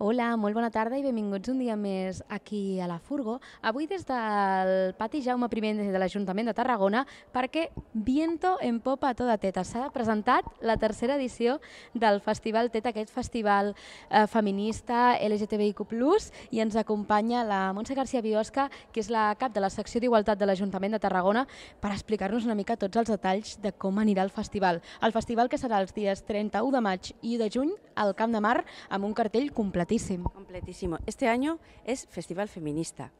Hola, molt bona tarda i benvinguts un dia més aquí a la Furgo. Avui des del pati Jaume I de l'Ajuntament de Tarragona perquè Viento en popa a toda teta. S'ha presentat la tercera edició del Festival Teta, aquest festival eh, feminista LGTBIQ+, i ens acompanya la Montse García Biosca, que és la cap de la secció d'Igualtat de l'Ajuntament de Tarragona, per explicar-nos una mica tots els detalls de com anirà el festival. El festival que serà els dies 31 de maig i de juny al Camp de Mar amb un cartell complet completísimo. Este año es Festival Feminista,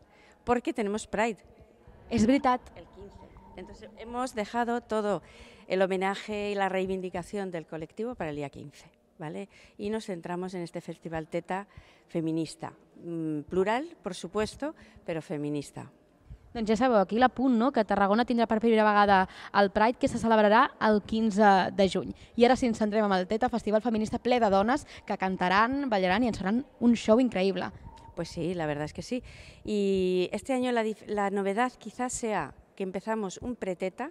porque tenemos Pride. Es verdad. El 15. Entonces hemos dejado todo el homenaje y la reivindicación del colectivo para el día 15, ¿vale? Y nos centramos en este Festival Teta feminista, mm, plural, por supuesto, pero feminista. Doncs ja sabeu, aquí l'apunt, no?, que Tarragona tindrà per primera vegada el Pride, que se celebrarà el 15 de juny. I ara sí, ens centrem amb el TETA, festival feminista ple de dones que cantaran, ballaran i ens faran un show increïble. Pues sí, la verdad es que sí. Y este año la, la novedad quizás sea que empezamos un preteta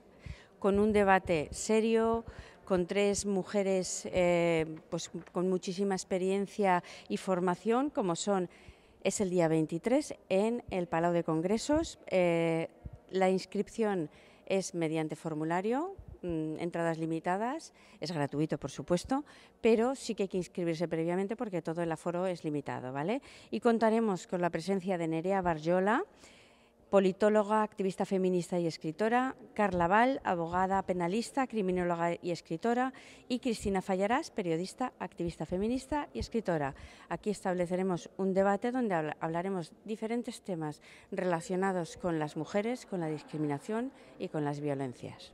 con un debate serio, con tres mujeres eh, pues, con muchísima experiencia y formación, como son es el día 23 en el Palau de Congresos. Eh, la inscripción es mediante formulario, mm, entradas limitadas, es gratuito por supuesto, pero sí que hay que inscribirse previamente porque todo el aforo es limitado, ¿vale? Y contaremos con la presencia de Nerea Barjola, politóloga, activista feminista y escritora, Carla Val, abogada penalista, criminóloga y escritora, y Cristina Fallarás, periodista, activista feminista y escritora. Aquí estableceremos un debate donde hablaremos diferentes temas relacionados con las mujeres, con la discriminación y con las violencias.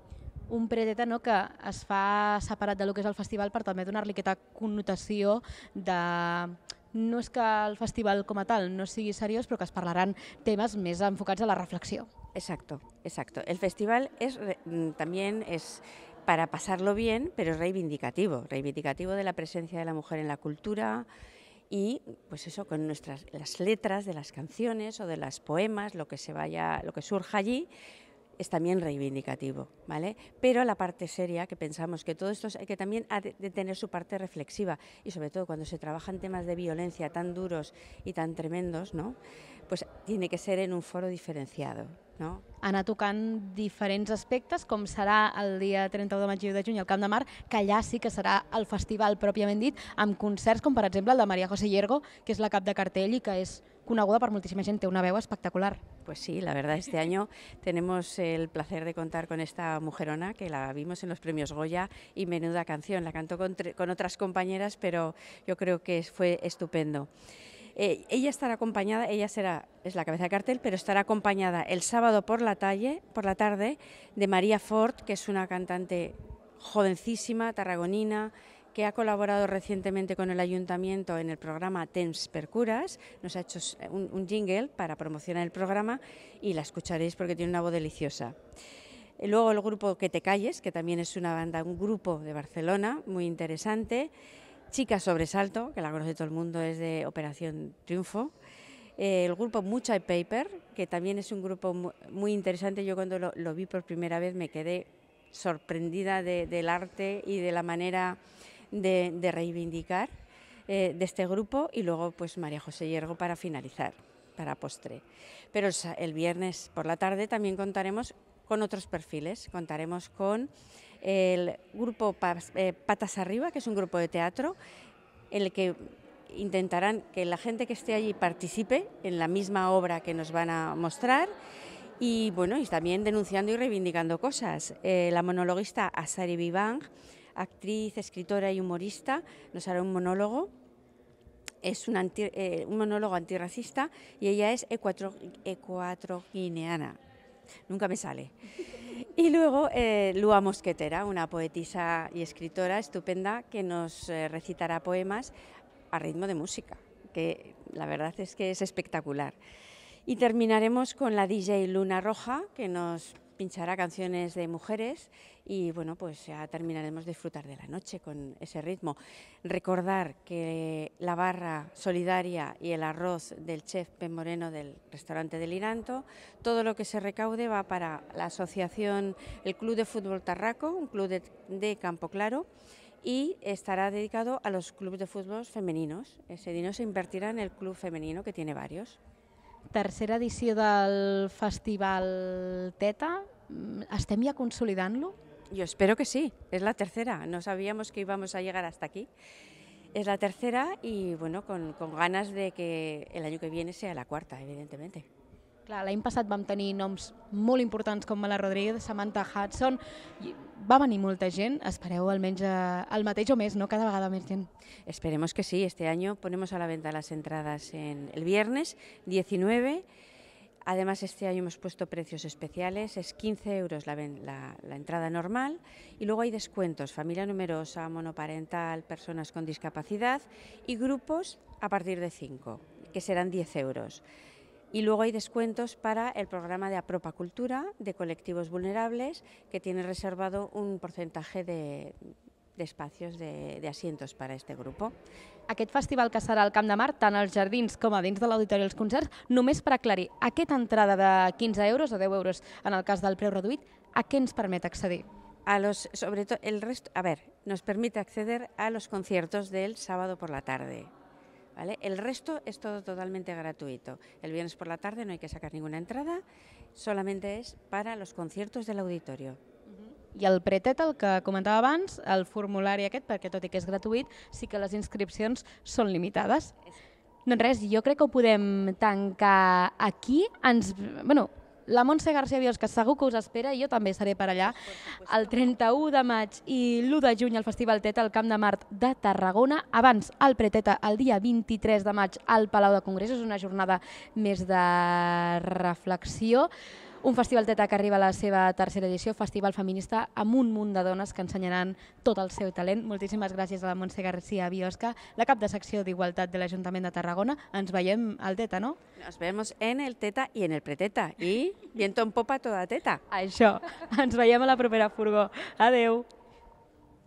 un preteta que es que es el festival para también donar una de no es que el festival como tal no sigui seriós, pero que es parlaran temas més enfocats a la reflexión. Exacto, exacto. El festival es, mm, también es para pasarlo bien, pero es reivindicativo, reivindicativo de la presencia de la mujer en la cultura y pues eso con nuestras las letras de las canciones o de las poemas, lo que se vaya, lo que surja allí, es también reivindicativo, ¿vale? Pero la parte seria, que pensamos que todo esto hay que también ha de tener su parte reflexiva y sobre todo cuando se trabajan temas de violencia tan duros y tan tremendos, ¿no? Pues tiene que ser en un foro diferenciado, no? Ana tocant diferentes aspectos, com será el día 31 de maig de junio al Camp de Mar, que allà sí que será el festival propiamente dit, amb concerts com per exemple el de María José Hiergo, que es la cap de cartell i que és coneguda para muchísima gente, una veu espectacular. Pues sí, la verdad, este año tenemos el placer de contar con esta mujerona que la vimos en los premios Goya y menuda canción, la cantó con, otras compañeras, pero yo creo que fue estupendo. Eh, ella estará acompañada, ella será, es la cabeza de cartel, pero estará acompañada el sábado por la, talle, por la tarde de María Ford, que es una cantante jovencísima, tarragonina, que ha colaborado recientemente con el ayuntamiento en el programa TEMS Percuras, nos ha hecho eh, un, jingle para promocionar el programa y la escucharéis porque tiene una voz deliciosa. Eh, luego el grupo Que te calles, que también es una banda, un grupo de Barcelona muy interesante. Chica Sobresalto, que la conoce todo el mundo, es de Operación Triunfo. Eh, el grupo Mucha Paper, que también es un grupo muy, interesante. Yo cuando lo, vi por primera vez me quedé sorprendida del arte y de la manera de, reivindicar eh, de este grupo y luego pues María José Hiergo para finalizar, para postre. Pero el, viernes por la tarde también contaremos con otros perfiles, contaremos con el grupo eh, Patas Arriba, que es un grupo de teatro, en el que intentarán que la gente que esté allí participe en la misma obra que nos van a mostrar y bueno, y también denunciando y reivindicando cosas. Eh, la monologuista Asari Vivang actriz, escritora y humorista, nos hará un monólogo. Es un, eh, monólogo antirracista y ella es ecuatroguineana. Nunca me sale. Y luego eh, Lua Mosquetera, una poetisa y escritora estupenda que nos eh, recitará poemas a ritmo de música, que la verdad es que es espectacular. Y terminaremos con la DJ Luna Roja, que nos pinchará canciones de mujeres y bueno, pues ya terminaremos de disfrutar de la noche con ese ritmo. Recordar que la barra solidaria y el arroz del chef P. Moreno del restaurante del Iranto, todo lo que se recaude va para la asociación, el Club de Fútbol Tarraco, un club de Campo Claro y estará dedicado a los clubes de fútbol femeninos. Ese dinero se invertirá en el club femenino, que tiene varios. tercera edició del Festival Teta. Mm, ¿Estem ja consolidant-lo? Jo espero que sí, és la tercera. No sabíamos que íbamos a llegar hasta aquí. Es la tercera y bueno, con, con ganas de que el año que viene sea la cuarta, evidentemente. Clar, l'any passat vam tenir noms muy importants com Mala Rodríguez, Samantha Hudson, i va venir molta gent, espereu almenys eh, el mateix o més, no? Cada vegada més gent. Esperemos que sí, este año ponemos a la venta las entradas en el viernes 19, Además, este año hemos puesto precios especiales, es 15 euros la, la, entrada normal y luego hay descuentos, familia numerosa, monoparental, personas con discapacidad y grupos a partir de 5, que serán 10 euros y luego hay descuentos para el programa de Apropa Cultura de colectivos vulnerables que tiene reservado un porcentaje de, espacios de, asientos para este grupo. qué festival que serà al Camp de Mar, tant als jardins com a dins de l'auditori no concerts, només per aclarir, entrada de 15 euros o 10 euros en el cas del pre reduït, a qué nos permet accedir? a los, sobre todo el resto, a ver, nos permite acceder a los conciertos del sábado por la tarde. ¿Vale? El resto es todo totalmente gratuito. El viernes por la tarde no hay que sacar ninguna entrada, solamente es para los conciertos del auditorio. I el pretet, el que comentava abans, el formulari aquest, perquè tot i que és gratuït, sí que les inscripcions són limitades. Doncs res, jo crec que ho podem tancar aquí. Ens, bueno, la Montse García Bios, que segur que us espera, i jo també seré per allà, el 31 de maig i l'1 de juny al Festival Teta al Camp de Mart de Tarragona. Abans, al Preteta, el dia 23 de maig al Palau de Congrés. És una jornada més de reflexió. Un festival TETA que arriba a la seva tercera edició, Festival Feminista, amb un munt de dones que ensenyaran tot el seu talent. Moltíssimes gràcies a la Montse García Biosca, la cap de secció d'Igualtat de l'Ajuntament de Tarragona. Ens veiem al TETA, no? Nos vemos en el TETA i en el preteta. I viento en popa toda teta. Això. Ens veiem a la propera furgó. Adeu.